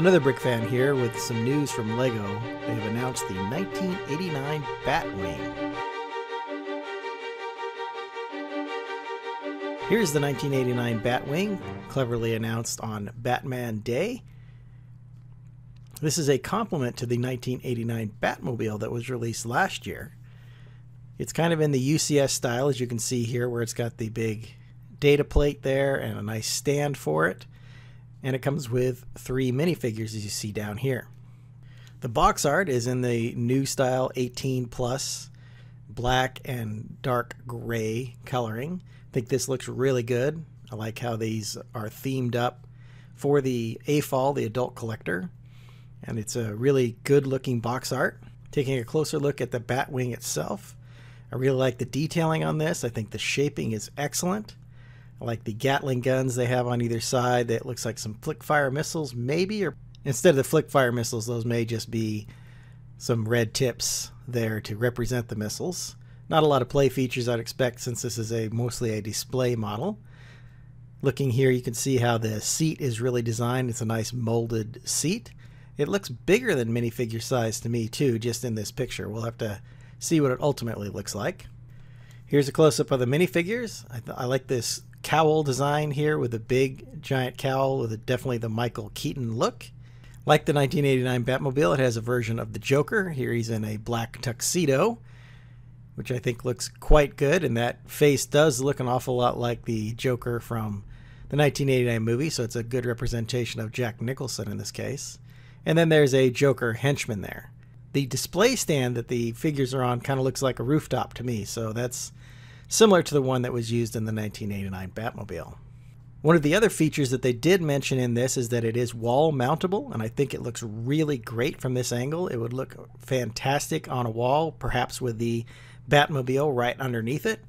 Another Brick fan here with some news from LEGO. They have announced the 1989 Batwing. Here's the 1989 Batwing, cleverly announced on Batman Day. This is a complement to the 1989 Batmobile that was released last year. It's kind of in the UCS style, as you can see here, where it's got the big data plate there and a nice stand for it and it comes with three minifigures as you see down here. The box art is in the new style 18 plus black and dark gray coloring. I think this looks really good. I like how these are themed up for the AFOL, the adult collector. And it's a really good looking box art. Taking a closer look at the Batwing itself, I really like the detailing on this. I think the shaping is excellent like the Gatling guns they have on either side. That looks like some flick fire missiles, maybe, or instead of the flick fire missiles, those may just be some red tips there to represent the missiles. Not a lot of play features I'd expect since this is a mostly a display model. Looking here, you can see how the seat is really designed. It's a nice molded seat. It looks bigger than minifigure size to me too, just in this picture. We'll have to see what it ultimately looks like. Here's a close-up of the minifigures. I, I like this cowl design here with a big giant cowl with a, definitely the Michael Keaton look. Like the 1989 Batmobile, it has a version of the Joker. Here he's in a black tuxedo, which I think looks quite good. And that face does look an awful lot like the Joker from the 1989 movie, so it's a good representation of Jack Nicholson in this case. And then there's a Joker henchman there. The display stand that the figures are on kind of looks like a rooftop to me, so that's similar to the one that was used in the 1989 Batmobile. One of the other features that they did mention in this is that it is wall mountable, and I think it looks really great from this angle. It would look fantastic on a wall, perhaps with the Batmobile right underneath it.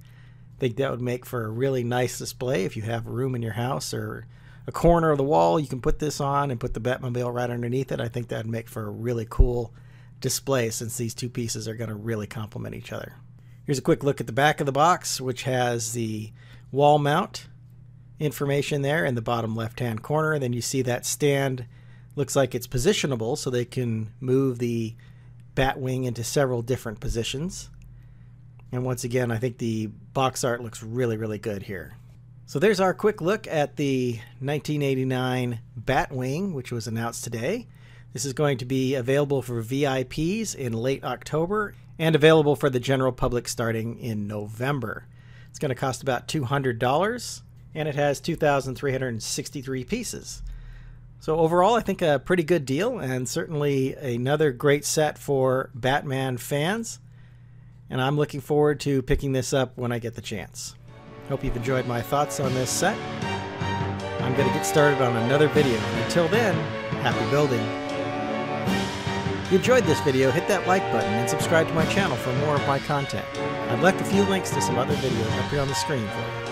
I think that would make for a really nice display if you have room in your house or a corner of the wall. You can put this on and put the Batmobile right underneath it. I think that would make for a really cool display since these two pieces are going to really complement each other. Here's a quick look at the back of the box, which has the wall mount information there in the bottom left hand corner. Then you see that stand looks like it's positionable, so they can move the Batwing into several different positions. And once again, I think the box art looks really, really good here. So there's our quick look at the 1989 Batwing, which was announced today. This is going to be available for VIPs in late October and available for the general public starting in November. It's going to cost about $200 and it has 2,363 pieces. So, overall, I think a pretty good deal and certainly another great set for Batman fans. And I'm looking forward to picking this up when I get the chance. Hope you've enjoyed my thoughts on this set. I'm going to get started on another video. Until then, happy building you enjoyed this video, hit that like button and subscribe to my channel for more of my content. I've left a few links to some other videos up here on the screen for you.